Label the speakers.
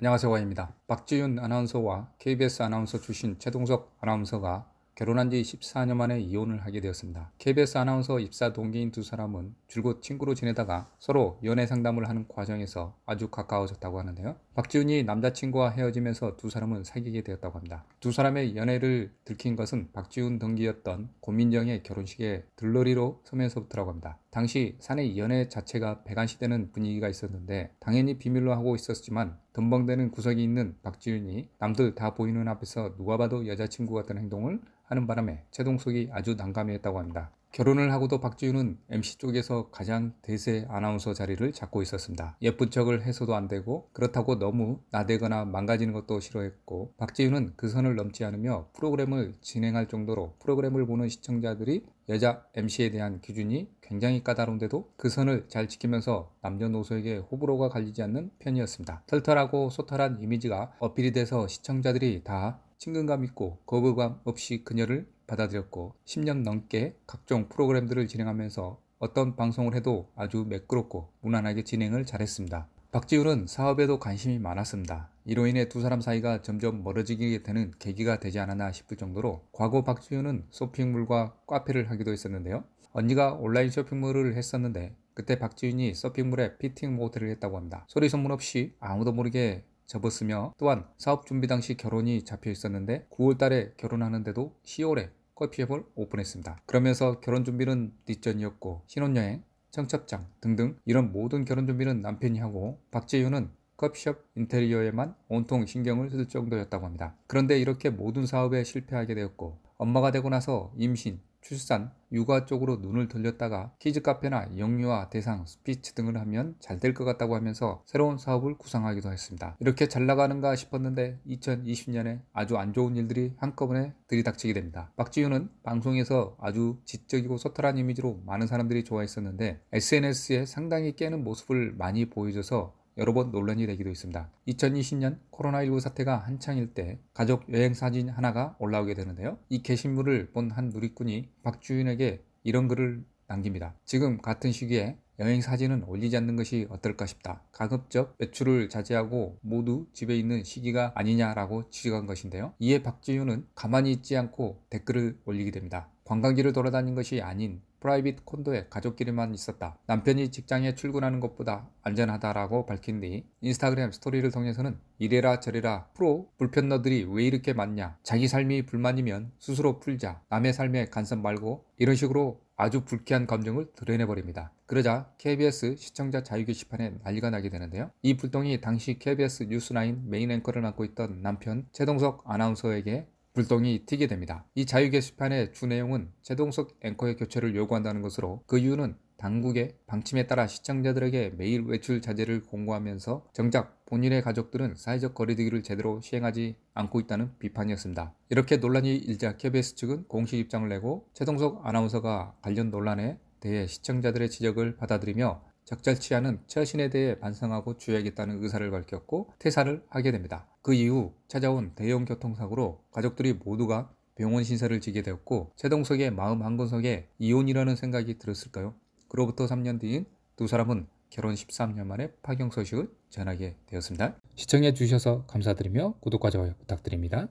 Speaker 1: 안녕하세요. 와입니다. 박지윤 아나운서와 KBS 아나운서 출신 최동석 아나운서가 결혼한 지 14년 만에 이혼을 하게 되었습니다. KBS 아나운서 입사 동기인 두 사람은 줄곧 친구로 지내다가 서로 연애 상담을 하는 과정에서 아주 가까워졌다고 하는데요. 박지훈이 남자친구와 헤어지면서 두 사람은 사귀게 되었다고 합니다. 두 사람의 연애를 들킨 것은 박지훈 동기였던 고민정의 결혼식에 들러리로 서면서부터라고 합니다. 당시 산의 연애 자체가 배관시되는 분위기가 있었는데 당연히 비밀로 하고 있었지만 덤벙대는 구석이 있는 박지윤이 남들 다 보이는 앞에서 누가 봐도 여자친구 같은 행동을 하는 바람에 최동석이 아주 난감해했다고 합니다. 결혼을 하고도 박지윤은 MC 쪽에서 가장 대세 아나운서 자리를 잡고 있었습니다. 예쁜 척을 해서도 안 되고 그렇다고 너무 나대거나 망가지는 것도 싫어했고 박지윤은 그 선을 넘지 않으며 프로그램을 진행할 정도로 프로그램을 보는 시청자들이 여자 MC에 대한 기준이 굉장히 까다로운데도 그 선을 잘 지키면서 남녀노소에게 호불호가 갈리지 않는 편이었습니다. 털털하고 소탈한 이미지가 어필이 돼서 시청자들이 다 친근감 있고 거부감 없이 그녀를 받아들였고 10년 넘게 각종 프로그램들을 진행하면서 어떤 방송을 해도 아주 매끄럽고 무난하게 진행을 잘했습니다. 박지훈은 사업에도 관심이 많았습니다. 이로 인해 두 사람 사이가 점점 멀어지게 되는 계기가 되지 않았나 싶을 정도로 과거 박지훈은 쇼핑몰과 카페를 하기도 했었는데요. 언니가 온라인 쇼핑몰을 했었는데 그때 박지훈이쇼핑몰에 피팅 모델을 했다고 합니다. 소리 소문 없이 아무도 모르게 접었으며 또한 사업 준비 당시 결혼이 잡혀 있었는데 9월 달에 결혼하는데도 10월에 커피숍을 오픈했습니다. 그러면서 결혼 준비는 뒷전이었고 신혼여행, 청첩장 등등 이런 모든 결혼 준비는 남편이 하고 박재윤은 커피숍 인테리어에만 온통 신경을 쓸 정도였다고 합니다. 그런데 이렇게 모든 사업에 실패하게 되었고 엄마가 되고 나서 임신, 출산, 육아 쪽으로 눈을 돌렸다가 키즈 카페나 영유아 대상 스피치 등을 하면 잘 될 것 같다고 하면서 새로운 사업을 구상하기도 했습니다. 이렇게 잘 나가는가 싶었는데 2020년에 아주 안 좋은 일들이 한꺼번에 들이닥치게 됩니다. 박지윤은 방송에서 아주 지적이고 소탈한 이미지로 많은 사람들이 좋아했었는데 SNS에 상당히 깨는 모습을 많이 보여줘서 여러 번 논란이 되기도 했습니다. 2020년 코로나19 사태가 한창일 때 가족 여행 사진 하나가 올라오게 되는데요. 이 게시물을 본 한 누리꾼이 박주윤에게 이런 글을 남깁니다. 지금 같은 시기에 여행 사진은 올리지 않는 것이 어떨까 싶다. 가급적 외출을 자제하고 모두 집에 있는 시기가 아니냐라고 지적한 것인데요. 이에 박지윤은 가만히 있지 않고 댓글을 올리게 됩니다. 관광지를 돌아다닌 것이 아닌 프라이빗 콘도에 가족끼리만 있었다. 남편이 직장에 출근하는 것보다 안전하다라고 밝힌 뒤 인스타그램 스토리를 통해서는 이래라 저래라 프로 불편너들이 왜 이렇게 많냐 자기 삶이 불만이면 스스로 풀자 남의 삶에 간섭 말고 이런 식으로 아주 불쾌한 감정을 드러내버립니다. 그러자 KBS 시청자 자유 게시판에 난리가 나게 되는데요. 이 불똥이 당시 KBS 뉴스9 메인 앵커를 맡고 있던 남편 최동석 아나운서에게 불똥이 튀게 됩니다. 이 자유 게시판의 주 내용은 최동석 앵커의 교체를 요구한다는 것으로 그 이유는 당국의 방침에 따라 시청자들에게 매일 외출 자제를 공고하면서 정작 본인의 가족들은 사회적 거리두기를 제대로 시행하지 않고 있다는 비판이었습니다. 이렇게 논란이 일자 KBS 측은 공식 입장을 내고 최동석 아나운서가 관련 논란에 대해 시청자들의 지적을 받아들이며 적절치 않은 처신에 대해 반성하고 주의하겠다는 의사를 밝혔고 퇴사를 하게 됩니다. 그 이후 찾아온 대형 교통사고로 가족들이 모두가 병원 신세를 지게 되었고 최동석의 마음 한 구석에 이혼이라는 생각이 들었을까요? 그로부터 3년 뒤인 두 사람은 결혼 13년 만에 파경 소식을 전하게 되었습니다. 시청해 주셔서 감사드리며 구독과 좋아요 부탁드립니다.